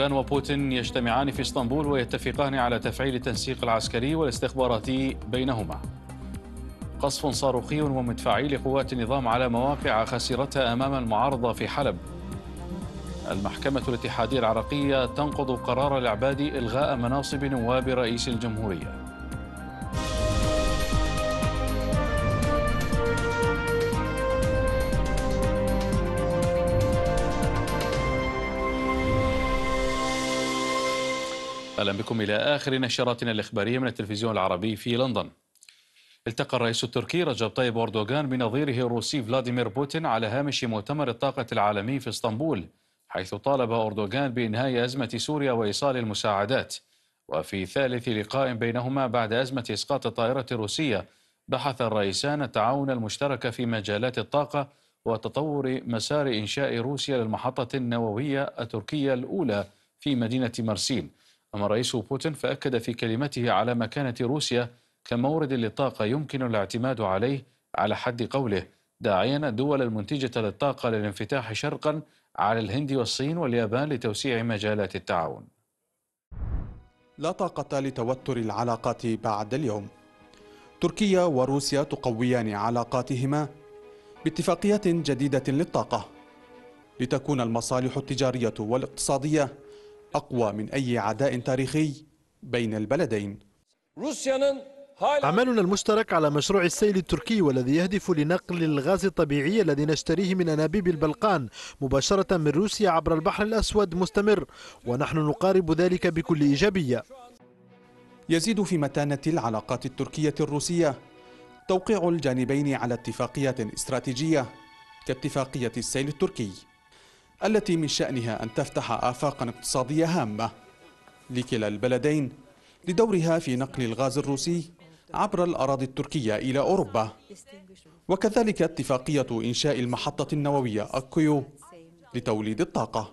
أردوغان وبوتين يجتمعان في اسطنبول ويتفقان على تفعيل التنسيق العسكري والاستخباراتي بينهما قصف صاروخي ومدفعي لقوات النظام على مواقع خسرتها أمام المعارضة في حلب المحكمة الاتحادية العراقية تنقض قرار العبادي إلغاء مناصب نواب رئيس الجمهورية أهلا بكم إلى آخر نشراتنا الإخبارية من التلفزيون العربي في لندن التقى الرئيس التركي رجب طيب أردوغان بنظيره الروسي فلاديمير بوتين على هامش مؤتمر الطاقة العالمي في اسطنبول حيث طالب أردوغان بإنهاء أزمة سوريا وإيصال المساعدات وفي ثالث لقاء بينهما بعد أزمة إسقاط الطائرة الروسية بحث الرئيسان التعاون المشترك في مجالات الطاقة وتطور مسار إنشاء روسيا للمحطة النووية التركية الأولى في مدينة مرسين أما الرئيس بوتين فأكد في كلمته على مكانة روسيا كمورد للطاقة يمكن الاعتماد عليه على حد قوله داعيا الدول المنتجة للطاقة للانفتاح شرقا على الهند والصين واليابان لتوسيع مجالات التعاون لا طاقة لتوتر العلاقات بعد اليوم تركيا وروسيا تقويان علاقاتهما باتفاقيات جديدة للطاقة لتكون المصالح التجارية والاقتصادية أقوى من أي عداء تاريخي بين البلدين عملنا المشترك على مشروع السيل التركي والذي يهدف لنقل الغاز الطبيعي الذي نشتريه من أنابيب البلقان مباشرة من روسيا عبر البحر الأسود مستمر ونحن نقارب ذلك بكل إيجابية يزيد في متانة العلاقات التركية الروسية توقيع الجانبين على اتفاقية استراتيجية كاتفاقية السيل التركي التي من شأنها أن تفتح آفاقا اقتصادية هامة لكلا البلدين لدورها في نقل الغاز الروسي عبر الأراضي التركية إلى أوروبا وكذلك اتفاقية إنشاء المحطة النووية أكيو لتوليد الطاقة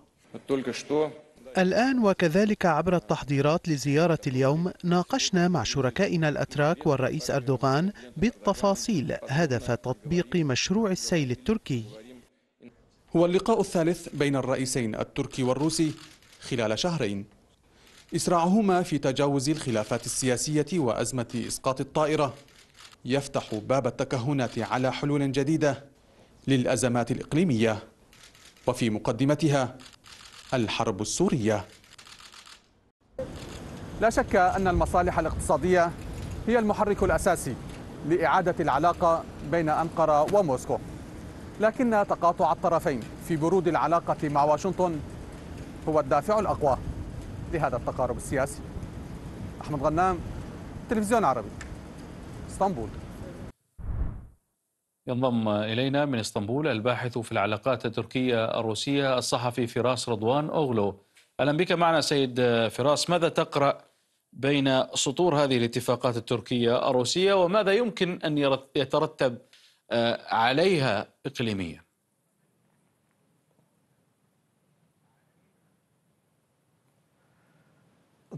الآن وكذلك عبر التحضيرات لزيارة اليوم ناقشنا مع شركائنا الأتراك والرئيس أردوغان بالتفاصيل هدف تطبيق مشروع السيل التركي هو اللقاء الثالث بين الرئيسين التركي والروسي خلال شهرين إسراعهما في تجاوز الخلافات السياسية وأزمة إسقاط الطائرة يفتح باب التكهنات على حلول جديدة للأزمات الإقليمية وفي مقدمتها الحرب السورية لا شك أن المصالح الاقتصادية هي المحرك الأساسي لإعادة العلاقة بين أنقرة وموسكو لكن تقاطع الطرفين في برود العلاقة مع واشنطن هو الدافع الأقوى لهذا التقارب السياسي أحمد غنام تلفزيون عربي اسطنبول ينضم إلينا من اسطنبول الباحث في العلاقات التركية الروسية الصحفي فراس رضوان أوغلو أهلا بك معنا سيد فراس ماذا تقرأ بين سطور هذه الاتفاقات التركية الروسية وماذا يمكن أن يترتب آه، عليها إقليميا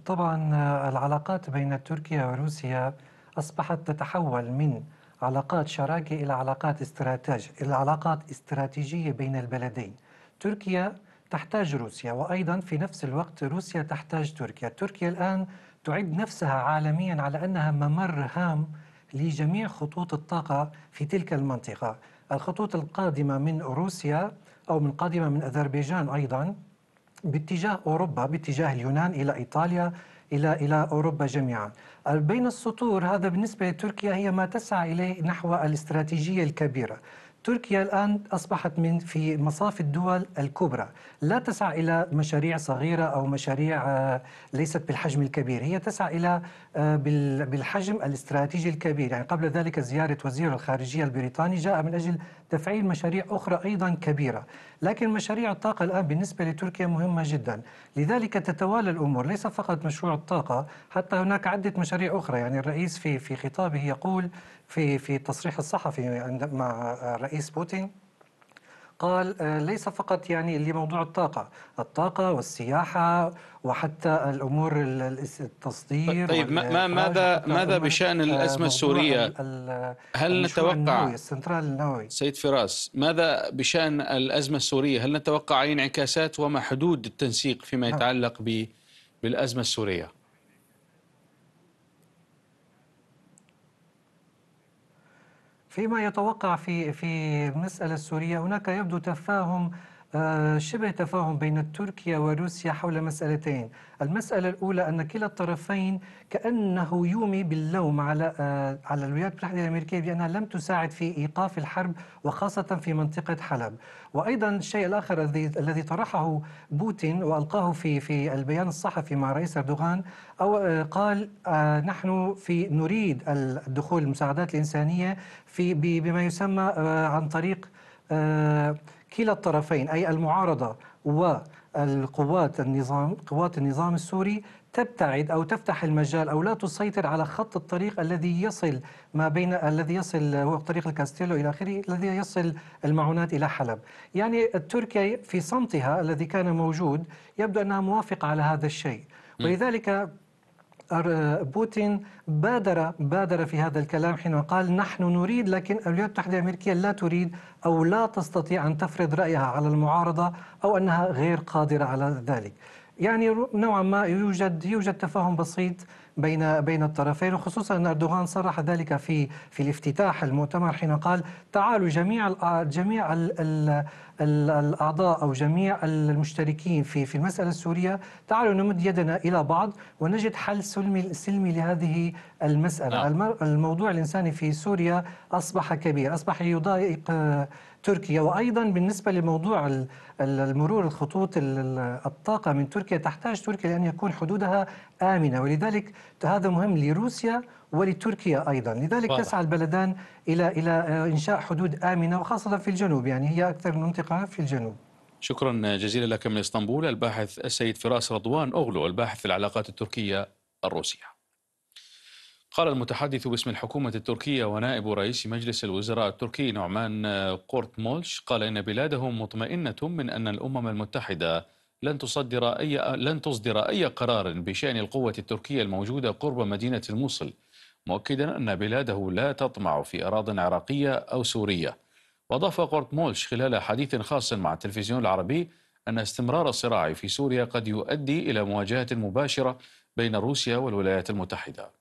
طبعا آه، العلاقات بين تركيا وروسيا أصبحت تتحول من علاقات شراكة إلى علاقات استراتيجية إلى علاقات استراتيجية بين البلدين تركيا تحتاج روسيا وأيضا في نفس الوقت روسيا تحتاج تركيا تركيا الآن تعد نفسها عالميا على أنها ممر هام لجميع خطوط الطاقة في تلك المنطقة الخطوط القادمة من روسيا أو من قادمة من أذربيجان أيضا باتجاه أوروبا باتجاه اليونان إلى إيطاليا إلى إلى أوروبا جميعا بين السطور هذا بالنسبة لتركيا هي ما تسعى إليه نحو الاستراتيجية الكبيرة تركيا الآن أصبحت من في مصاف الدول الكبرى لا تسعى إلى مشاريع صغيرة أو مشاريع آه، ليست بالحجم الكبير هي تسعى إلى آه، بالحجم الاستراتيجي الكبير يعني قبل ذلك زيارة وزير الخارجية البريطاني جاء من أجل تفعيل مشاريع أخرى أيضا كبيرة لكن مشاريع الطاقة الآن بالنسبة لتركيا مهمة جدا لذلك تتوالى الأمور ليس فقط مشروع الطاقة حتى هناك عدة مشاريع أخرى يعني الرئيس في في خطابه يقول في في التصريح الصحفي مع آه، الرئيس بوتين قال آه، ليس فقط يعني لموضوع الطاقة الطاقة والسياحة وحتى الأمور التصدير طيب ما ماذا ماذا بشأن آه، الأزمة السورية هل نتوقع السنترال النووي سيد فراس ماذا بشأن الأزمة السورية هل نتوقع أي انعكاسات وما حدود التنسيق فيما نعم. يتعلق بالأزمة السورية فيما يتوقع في في المسألة السورية هناك يبدو تفاهم آه، شبه تفاهم بين تركيا وروسيا حول مسألتين المسألة الأولى أن كلا الطرفين كأنه يومي باللوم على آه، على الولايات المتحدة الأمريكية بأنها لم تساعد في إيقاف الحرب وخاصة في منطقة حلب وأيضا الشيء الآخر الذي طرحه بوتين وألقاه في في البيان الصحفي مع رئيس أردوغان أو آه، قال نحن في نريد الدخول المساعدات الإنسانية في بما يسمى عن طريق كلا الطرفين أي المعارضة والقوات النظام قوات النظام السوري تبتعد او تفتح المجال او لا تسيطر على خط الطريق الذي يصل ما بين الذي يصل هو طريق الكاستيلو الى اخره الذي يصل المعونات الى حلب يعني تركيا في صمتها الذي كان موجود يبدو انها موافقه على هذا الشيء ولذلك آه، بوتين بادر بادر في هذا الكلام حين قال نحن نريد لكن الولايات المتحده الامريكيه لا تريد او لا تستطيع ان تفرض رايها على المعارضه او انها غير قادره على ذلك. يعني نوعا ما يوجد يوجد تفاهم بسيط بين بين الطرفين وخصوصا ان اردوغان صرح ذلك في في الافتتاح المؤتمر حين قال تعالوا جميع جميع الاعضاء او جميع المشتركين في في المساله السوريه تعالوا نمد يدنا الى بعض ونجد حل سلمي سلمي لهذه المساله نعم. الموضوع الانساني في سوريا اصبح كبير اصبح يضايق آه، تركيا وايضا بالنسبه لموضوع المرور الخطوط الطاقه من تركيا تحتاج تركيا لان يكون حدودها امنه ولذلك هذا مهم لروسيا ولتركيا ايضا لذلك واضح. تسعى البلدان الى الى انشاء حدود امنه وخاصه في الجنوب يعني هي اكثر منطقه في الجنوب شكرا جزيلا لك من اسطنبول الباحث السيد فراس رضوان اوغلو الباحث في العلاقات التركيه الروسيه قال المتحدث باسم الحكومة التركية ونائب رئيس مجلس الوزراء التركي نعمان قورت مولش قال إن بلادهم مطمئنة من أن الأمم المتحدة لن تصدر أي لن تصدر أي قرار بشأن القوة التركية الموجودة قرب مدينة الموصل مؤكدا أن بلاده لا تطمع في أراض عراقية أو سورية وأضاف قورت مولش خلال حديث خاص مع التلفزيون العربي أن استمرار الصراع في سوريا قد يؤدي إلى مواجهة مباشرة بين روسيا والولايات المتحدة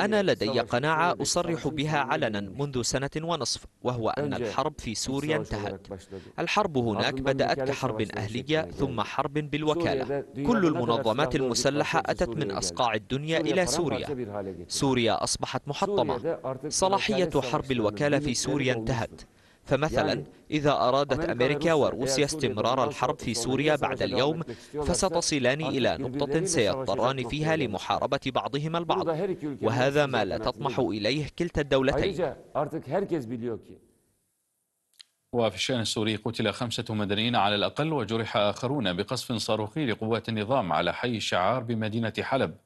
أنا لدي قناعة أصرح بها علنا منذ سنة ونصف وهو أن الحرب في سوريا انتهت الحرب هناك بدأت كحرب أهلية ثم حرب بالوكالة كل المنظمات المسلحة أتت من أصقاع الدنيا إلى سوريا سوريا أصبحت محطمة صلاحية حرب الوكالة في سوريا انتهت فمثلا يعني إذا أرادت أمريكا وروسيا استمرار الحرب في سوريا بعد اليوم فستصلان إلى نقطة سيضطران فيها لمحاربة بعضهما البعض وهذا ما لا تطمح إليه كلتا الدولتين وفي الشأن السوري قتل خمسة مدنيين على الأقل وجرح آخرون بقصف صاروخي لقوات النظام على حي الشعار بمدينة حلب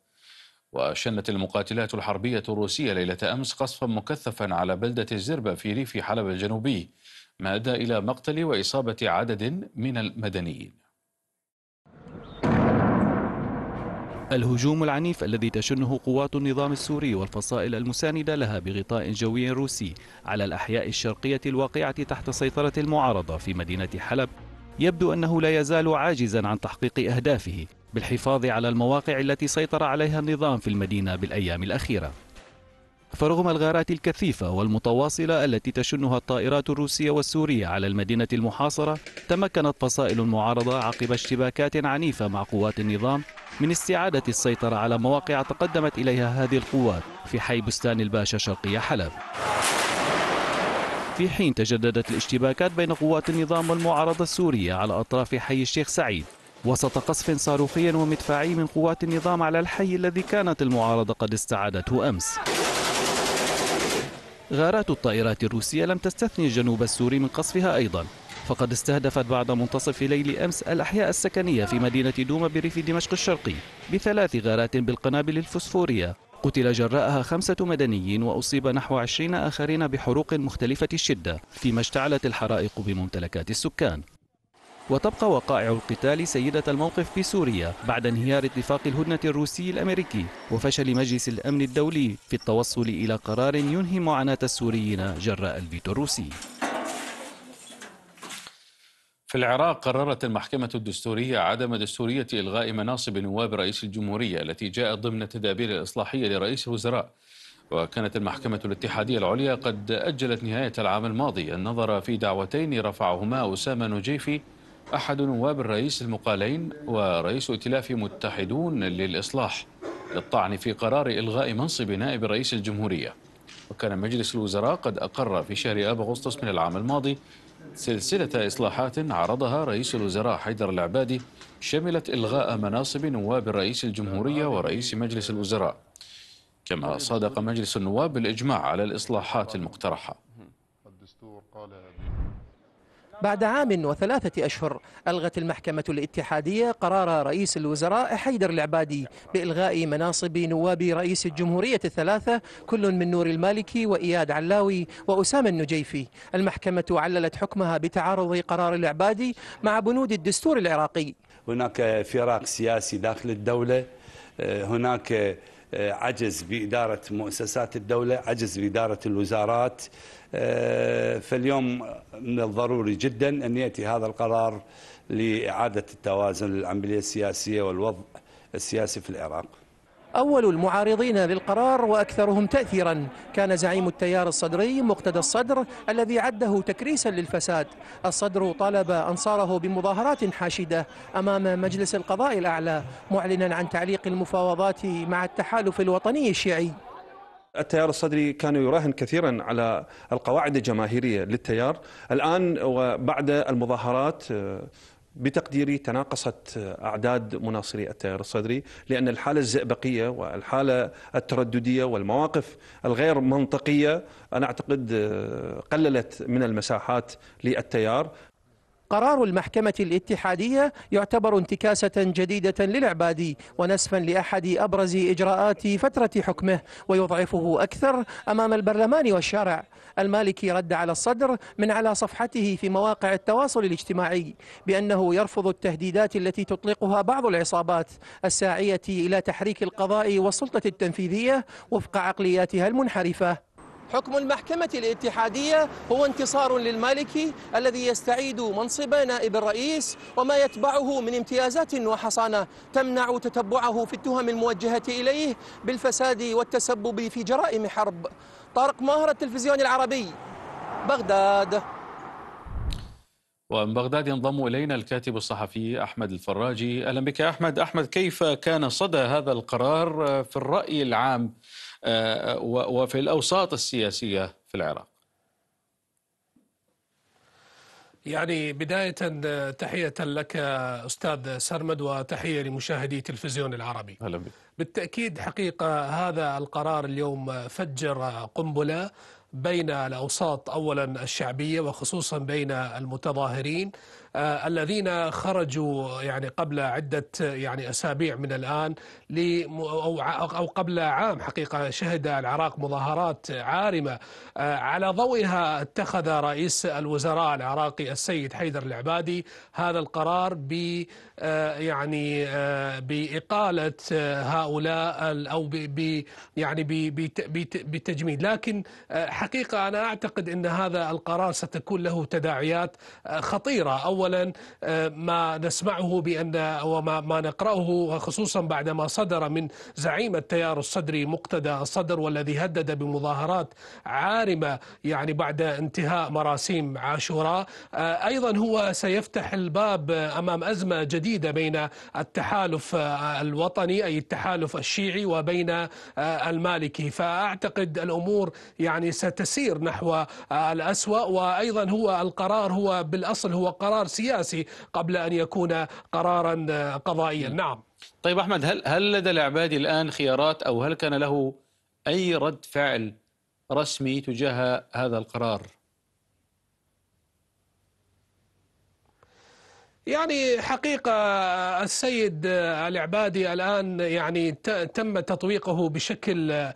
وشنت المقاتلات الحربية الروسية ليلة أمس قصفا مكثفا على بلدة الزربة في ريف حلب الجنوبي ما أدى إلى مقتل وإصابة عدد من المدنيين الهجوم العنيف الذي تشنه قوات النظام السوري والفصائل المساندة لها بغطاء جوي روسي على الأحياء الشرقية الواقعة تحت سيطرة المعارضة في مدينة حلب يبدو أنه لا يزال عاجزا عن تحقيق أهدافه بالحفاظ على المواقع التي سيطر عليها النظام في المدينة بالأيام الأخيرة فرغم الغارات الكثيفة والمتواصلة التي تشنها الطائرات الروسية والسورية على المدينة المحاصرة تمكنت فصائل المعارضة عقب اشتباكات عنيفة مع قوات النظام من استعادة السيطرة على مواقع تقدمت إليها هذه القوات في حي بستان الباشا شرقي حلب في حين تجددت الاشتباكات بين قوات النظام والمعارضة السورية على أطراف حي الشيخ سعيد وسط قصف صاروخي ومدفعي من قوات النظام على الحي الذي كانت المعارضة قد استعادته أمس غارات الطائرات الروسية لم تستثني الجنوب السوري من قصفها أيضا فقد استهدفت بعد منتصف ليل أمس الأحياء السكنية في مدينة دوما بريف دمشق الشرقي بثلاث غارات بالقنابل الفسفورية قتل جراءها خمسة مدنيين وأصيب نحو عشرين آخرين بحروق مختلفة الشدة فيما اشتعلت الحرائق بممتلكات السكان وتبقى وقائع القتال سيدة الموقف في سوريا بعد انهيار اتفاق الهدنة الروسي الأمريكي وفشل مجلس الأمن الدولي في التوصل إلى قرار ينهي معاناة السوريين جراء الفيتو الروسي في العراق قررت المحكمة الدستورية عدم دستورية إلغاء مناصب نواب رئيس الجمهورية التي جاءت ضمن التدابير الإصلاحية لرئيس الوزراء وكانت المحكمة الاتحادية العليا قد أجلت نهاية العام الماضي النظر في دعوتين رفعهما أسامة نجيفي أحد نواب الرئيس المقالين ورئيس ائتلاف متحدون للإصلاح للطعن في قرار إلغاء منصب نائب رئيس الجمهورية وكان مجلس الوزراء قد أقر في شهر آب أغسطس من العام الماضي سلسلة إصلاحات عرضها رئيس الوزراء حيدر العبادي شملت إلغاء مناصب نواب رئيس الجمهورية ورئيس مجلس الوزراء كما صادق مجلس النواب الإجماع على الإصلاحات المقترحة بعد عام وثلاثة أشهر ألغت المحكمة الاتحادية قرار رئيس الوزراء حيدر العبادي بإلغاء مناصب نواب رئيس الجمهورية الثلاثة كل من نور المالكي وإياد علاوي وأسامة النجيفي المحكمة عللت حكمها بتعارض قرار العبادي مع بنود الدستور العراقي هناك فراق سياسي داخل الدولة آه، هناك آه، عجز بإدارة مؤسسات الدولة عجز بإدارة الوزارات آه، فاليوم من الضروري جدا أن يأتي هذا القرار لإعادة التوازن للعملية السياسية والوضع السياسي في العراق أول المعارضين للقرار وأكثرهم تأثيرا كان زعيم التيار الصدري مقتدى الصدر الذي عده تكريسا للفساد الصدر طالب أنصاره بمظاهرات حاشدة أمام مجلس القضاء الأعلى معلنا عن تعليق المفاوضات مع التحالف الوطني الشيعي التيار الصدري كان يراهن كثيرا على القواعد الجماهيريه للتيار الان وبعد المظاهرات بتقديري تناقصت أعداد مناصري التيار الصدري لأن الحالة الزئبقية والحالة الترددية والمواقف الغير منطقية أنا أعتقد قللت من المساحات للتيار قرار المحكمة الاتحادية يعتبر انتكاسة جديدة للعبادي ونسفا لأحد أبرز إجراءات فترة حكمه ويضعفه أكثر أمام البرلمان والشارع المالكي رد على الصدر من على صفحته في مواقع التواصل الاجتماعي بأنه يرفض التهديدات التي تطلقها بعض العصابات الساعية إلى تحريك القضاء والسلطة التنفيذية وفق عقلياتها المنحرفة حكم المحكمة الاتحادية هو انتصار للمالكي الذي يستعيد منصب نائب الرئيس وما يتبعه من امتيازات وحصانة تمنع تتبعه في التهم الموجهة إليه بالفساد والتسبب في جرائم حرب طارق ماهر التلفزيون العربي بغداد ومن بغداد ينضم إلينا الكاتب الصحفي أحمد الفراجي أهلا بك أحمد أحمد كيف كان صدى هذا القرار في الرأي العام؟ آه، وفي الأوساط السياسية في العراق يعني بداية تحية لك أستاذ سرمد وتحية لمشاهدي تلفزيون العربي أهلا بك. بالتأكيد حقيقة هذا القرار اليوم فجر قنبلة بين الأوساط أولا الشعبية وخصوصا بين المتظاهرين آه، الذين خرجوا يعني قبل عدة يعني أسابيع من الآن أو قبل عام حقيقة شهد العراق مظاهرات عارمة آه، على ضوئها اتخذ رئيس الوزراء العراقي السيد حيدر العبادي هذا القرار ب آه، يعني بإقالة هؤلاء أو ب يعني بتجميد لكن حقيقة أنا أعتقد أن هذا القرار ستكون له تداعيات خطيرة أولا أولا آه، ما نسمعه بأن وما ما نقرأه خصوصا بعدما صدر من زعيم التيار الصدري مقتدى الصدر والذي هدد بمظاهرات عارمة يعني بعد انتهاء مراسيم عاشوراء آه، أيضا هو سيفتح الباب أمام أزمة جديدة بين التحالف آه، الوطني أي التحالف الشيعي وبين المالكي فأعتقد الأمور يعني ستسير نحو الأسوأ وأيضا هو القرار هو بالأصل هو قرار السياسي قبل أن يكون قرارا قضائيا نعم, نعم. طيب أحمد هل, هل لدى العبادي الآن خيارات أو هل كان له أي رد فعل رسمي تجاه هذا القرار يعني حقيقة السيد العبادي الآن يعني تم تطويقه بشكل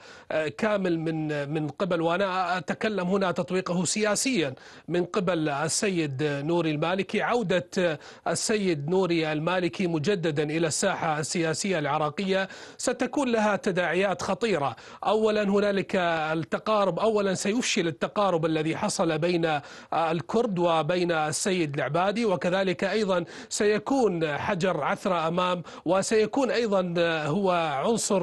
كامل من من قبل وأنا أتكلم هنا تطويقه سياسيا من قبل السيد نوري المالكي عودة السيد نوري المالكي مجددا إلى الساحة السياسية العراقية ستكون لها تداعيات خطيرة أولا هنالك التقارب أولا سيفشل التقارب الذي حصل بين الكرد وبين السيد العبادي وكذلك أيضا ايضا سيكون حجر عثره امام وسيكون ايضا هو عنصر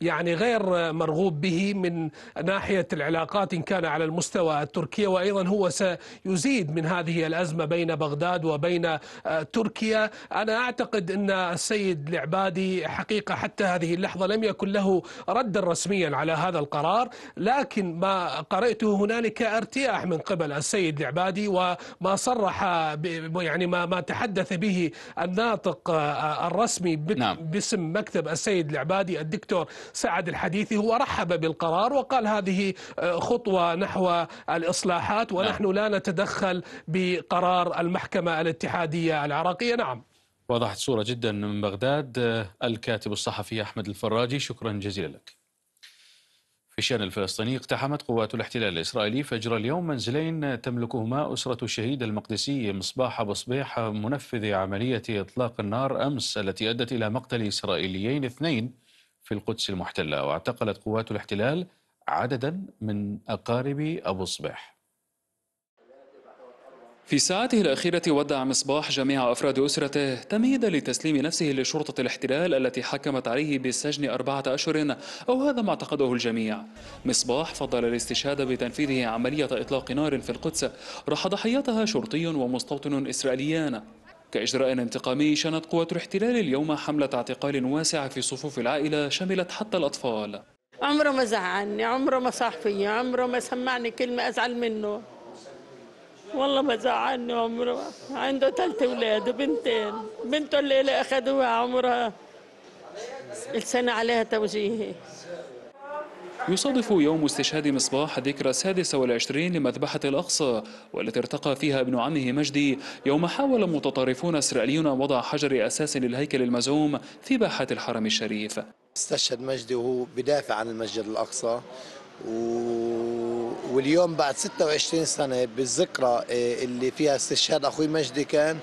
يعني غير مرغوب به من ناحيه العلاقات ان كان على المستوى التركي وايضا هو سيزيد من هذه الازمه بين بغداد وبين آه، تركيا انا اعتقد ان السيد العبادي حقيقه حتى هذه اللحظه لم يكن له ردا رسميا على هذا القرار لكن ما قرأته هنالك ارتياح من قبل السيد العبادي وما صرح يعني ما ما تحدث به الناطق آه، آه، الرسمي نعم. باسم مكتب السيد العبادي الدكتور سعد الحديثي هو رحب بالقرار وقال هذه آه، خطوة نحو الإصلاحات نعم. ونحن نعم. لا نتدخل بقرار المحكمة الاتحادية العراقية نعم وضحت صورة جدا من بغداد الكاتب الصحفي أحمد الفراجي شكرا جزيلا لك في الشأن الفلسطيني اقتحمت قوات الاحتلال الإسرائيلي فجر اليوم منزلين تملكهما أسرة الشهيد المقدسي مصباح بصبيح منفذ عملية إطلاق النار أمس التي أدت إلى مقتل إسرائيليين اثنين في القدس المحتلة واعتقلت قوات الاحتلال عددا من أقارب أبو صبيح في ساعته الأخيرة ودع مصباح جميع أفراد أسرته تمهيدا لتسليم نفسه لشرطة الاحتلال التي حكمت عليه بالسجن أربعة أشهر أو هذا ما اعتقده الجميع مصباح فضل الاستشهاد بتنفيذه عملية إطلاق نار في القدس راح ضحيتها شرطي ومستوطن إسرائيليان كإجراء انتقامي شنت قوة الاحتلال اليوم حملة اعتقال واسعة في صفوف العائلة شملت حتى الأطفال عمره ما زعلني عمره ما صاح فيا عمره ما سمعني كلمة أزعل منه والله ما زعلني عمره عنده ثلاث اولاد وبنتين بنته الليله اخذوها عمرها السنه عليها توجيهي يصادف يوم استشهاد مصباح ذكرى السادسة والعشرين لمذبحة الأقصى والتي ارتقى فيها ابن عمه مجدي يوم حاول متطرفون إسرائيليون وضع حجر أساس للهيكل المزعوم في باحة الحرم الشريف استشهد مجدي وهو بدافع عن المسجد الأقصى و... واليوم بعد 26 سنة بالذكرى إيه، اللي فيها استشهاد أخوي مجدي كان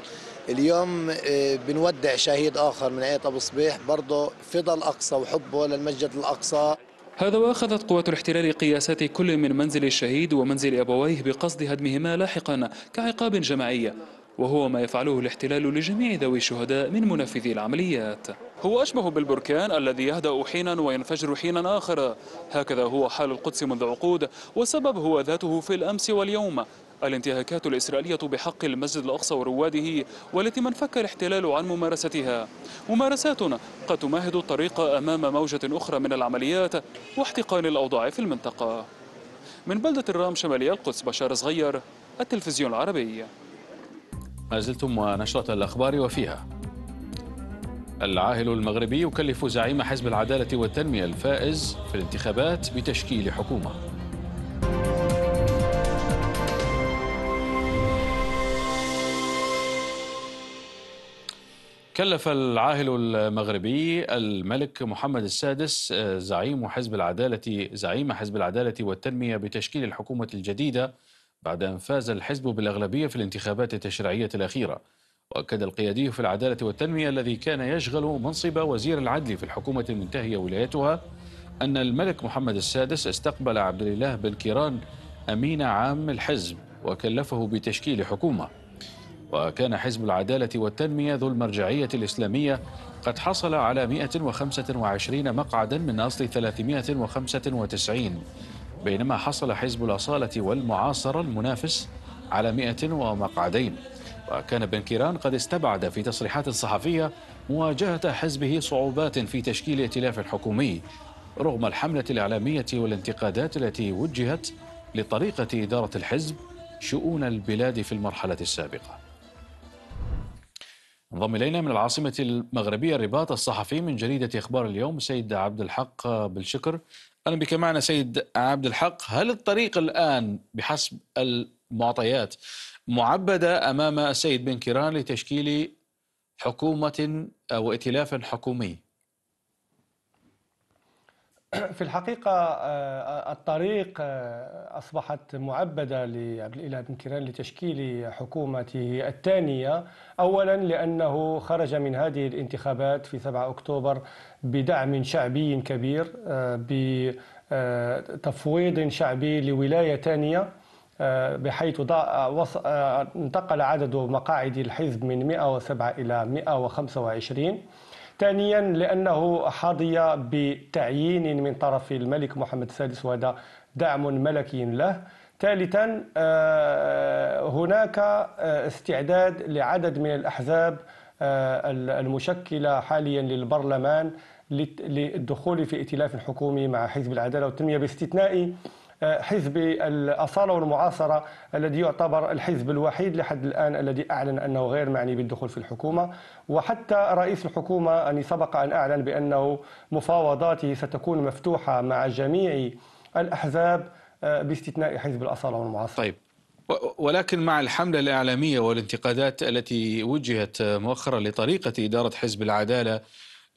اليوم إيه، بنودع شهيد آخر من عيت أبو صبيح برضه فضى الأقصى وحبه للمسجد الأقصى هذا وأخذت قوات الاحتلال قياسات كل من منزل الشهيد ومنزل أبويه بقصد هدمهما لاحقا كعقاب جماعي وهو ما يفعله الاحتلال لجميع ذوي الشهداء من منفذي العمليات هو أشبه بالبركان الذي يهدأ حينا وينفجر حينا آخر هكذا هو حال القدس منذ عقود والسبب هو ذاته في الأمس واليوم الانتهاكات الإسرائيلية بحق المسجد الأقصى ورواده والتي ما انفك الاحتلال عن ممارستها ممارسات قد تمهد الطريق أمام موجة أخرى من العمليات واحتقان الأوضاع في المنطقة من بلدة الرام شمالية القدس بشار صغير التلفزيون العربي ما زلتم ونشرة الأخبار وفيها العاهل المغربي يكلف زعيم حزب العدالة والتنمية الفائز في الانتخابات بتشكيل حكومة كلف العاهل المغربي الملك محمد السادس آه، زعيم حزب العدالة زعيم حزب العدالة والتنمية بتشكيل الحكومة الجديدة بعد أن فاز الحزب بالأغلبية في الانتخابات التشريعية الأخيرة وأكد القيادي في العدالة والتنمية الذي كان يشغل منصب وزير العدل في الحكومة المنتهية ولايتها أن الملك محمد السادس استقبل عبد الله بن كيران أمين عام الحزب وكلفه بتشكيل حكومة وكان حزب العدالة والتنمية ذو المرجعية الإسلامية قد حصل على 125 مقعدا من أصل 395 بينما حصل حزب الأصالة والمعاصرة المنافس على 100 ومقعدين وكان بن كيران قد استبعد في تصريحات صحفية مواجهة حزبه صعوبات في تشكيل ائتلاف حكومي رغم الحملة الإعلامية والانتقادات التي وجهت لطريقة إدارة الحزب شؤون البلاد في المرحلة السابقة انضم إلينا من العاصمة المغربية الرباط الصحفي من جريدة إخبار اليوم سيد عبد الحق بالشكر أهلا بك معنا سيد عبد الحق هل الطريق الآن بحسب المعطيات معبدة أمام السيد بن كيران لتشكيل حكومة أو ائتلاف حكومي في الحقيقة آه، الطريق آه، أصبحت معبدة لعبد الإله بن كيران لتشكيل حكومته الثانية أولا لأنه خرج من هذه الانتخابات في 7 أكتوبر بدعم شعبي كبير آه، بتفويض شعبي لولاية ثانية بحيث انتقل عدد مقاعد الحزب من 107 إلى 125 ثانيا لأنه حظي بتعيين من طرف الملك محمد السادس وهذا دعم ملكي له ثالثا آه، هناك آه، استعداد لعدد من الأحزاب آه، المشكلة حاليا للبرلمان للدخول في ائتلاف حكومي مع حزب العدالة والتنمية باستثناء حزب الأصالة والمعاصرة الذي يعتبر الحزب الوحيد لحد الآن الذي أعلن أنه غير معني بالدخول في الحكومة وحتى رئيس الحكومة أن سبق أن أعلن بأنه مفاوضاته ستكون مفتوحة مع جميع الأحزاب آه، باستثناء حزب الأصالة والمعاصرة طيب ولكن مع الحملة الإعلامية والانتقادات التي وجهت مؤخرا لطريقة إدارة حزب العدالة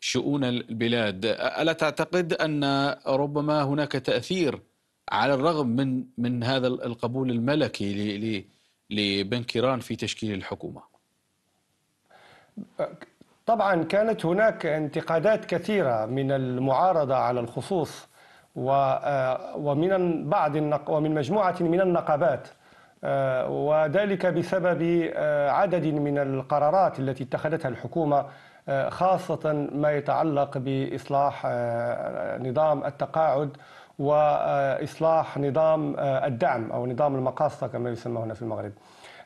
شؤون البلاد ألا تعتقد أن ربما هناك تأثير على الرغم من من هذا القبول الملكي لبنكيران في تشكيل الحكومه طبعا كانت هناك انتقادات كثيره من المعارضه على الخصوص آه، ومن بعض ومن مجموعه من النقابات آه، وذلك بسبب آه، عدد من القرارات التي اتخذتها الحكومه خاصه ما يتعلق باصلاح نظام التقاعد واصلاح نظام آه، الدعم او نظام المقاصه كما يسمى هنا في المغرب.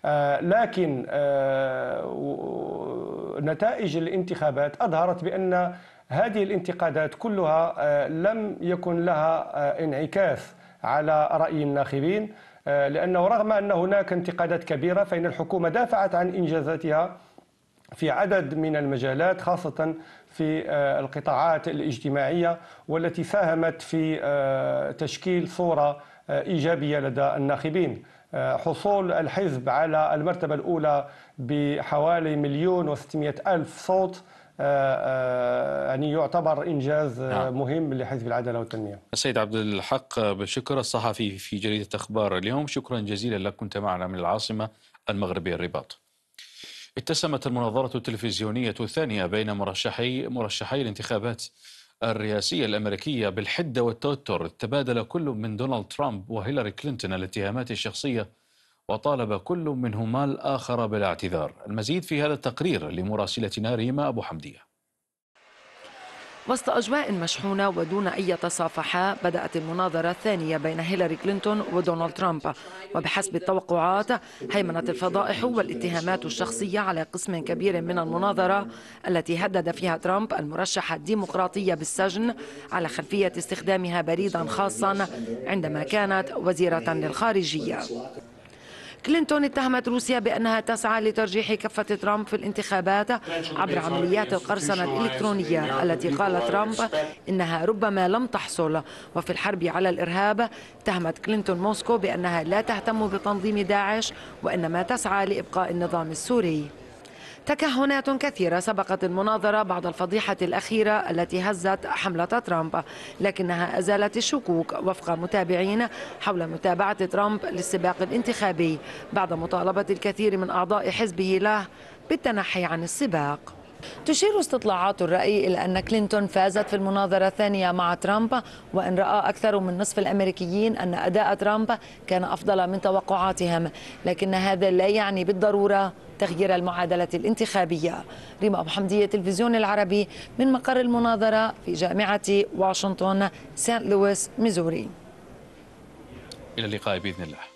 آه، لكن آه، نتائج الانتخابات اظهرت بان هذه الانتقادات كلها لم يكن لها انعكاس على راي الناخبين لانه رغم ان هناك انتقادات كبيره فان الحكومه دافعت عن انجازاتها في عدد من المجالات خاصة في آه، القطاعات الاجتماعية والتي ساهمت في آه، تشكيل صورة آه، إيجابية لدى الناخبين حصول الحزب على المرتبة الأولى بحوالي مليون وستمائة ألف صوت يعني يعتبر انجاز نعم. مهم لحزب العداله والتنميه. السيد عبد الحق بشكر الصحفي في جريده اخبار اليوم، شكرا جزيلا لك كنت معنا من العاصمه المغربيه الرباط. اتسمت المناظرة التلفزيونية الثانية بين مرشحي مرشحي الانتخابات الرئاسية الأمريكية بالحدة والتوتر تبادل كل من دونالد ترامب وهيلاري كلينتون الاتهامات الشخصية وطالب كل منهما الآخر بالاعتذار المزيد في هذا التقرير لمراسلتنا ريما أبو حمدية وسط أجواء مشحونة ودون أي تصافحة بدأت المناظرة الثانية بين هيلاري كلينتون ودونالد ترامب وبحسب التوقعات هيمنت الفضائح والاتهامات الشخصية على قسم كبير من المناظرة التي هدد فيها ترامب المرشحة الديمقراطية بالسجن على خلفية استخدامها بريدا خاصا عندما كانت وزيرة للخارجية كلينتون اتهمت روسيا بأنها تسعى لترجيح كفة ترامب في الانتخابات عبر عمليات القرصنة الإلكترونية التي قال ترامب إنها ربما لم تحصل وفي الحرب على الإرهاب اتهمت كلينتون موسكو بأنها لا تهتم بتنظيم داعش وإنما تسعى لإبقاء النظام السوري تكهنات كثيرة سبقت المناظرة بعد الفضيحة الأخيرة التي هزت حملة ترامب لكنها أزالت الشكوك وفق متابعين حول متابعة ترامب للسباق الانتخابي بعد مطالبة الكثير من أعضاء حزبه له بالتنحي عن السباق تشير استطلاعات الرأي إلى أن كلينتون فازت في المناظرة الثانية مع ترامب وإن رأى أكثر من نصف الأمريكيين أن أداء ترامب كان أفضل من توقعاتهم لكن هذا لا يعني بالضرورة تغيير المعادلة الانتخابية ريما أبو حمدية تلفزيون العربي من مقر المناظرة في جامعة واشنطن سانت لويس ميزوري إلى اللقاء بإذن الله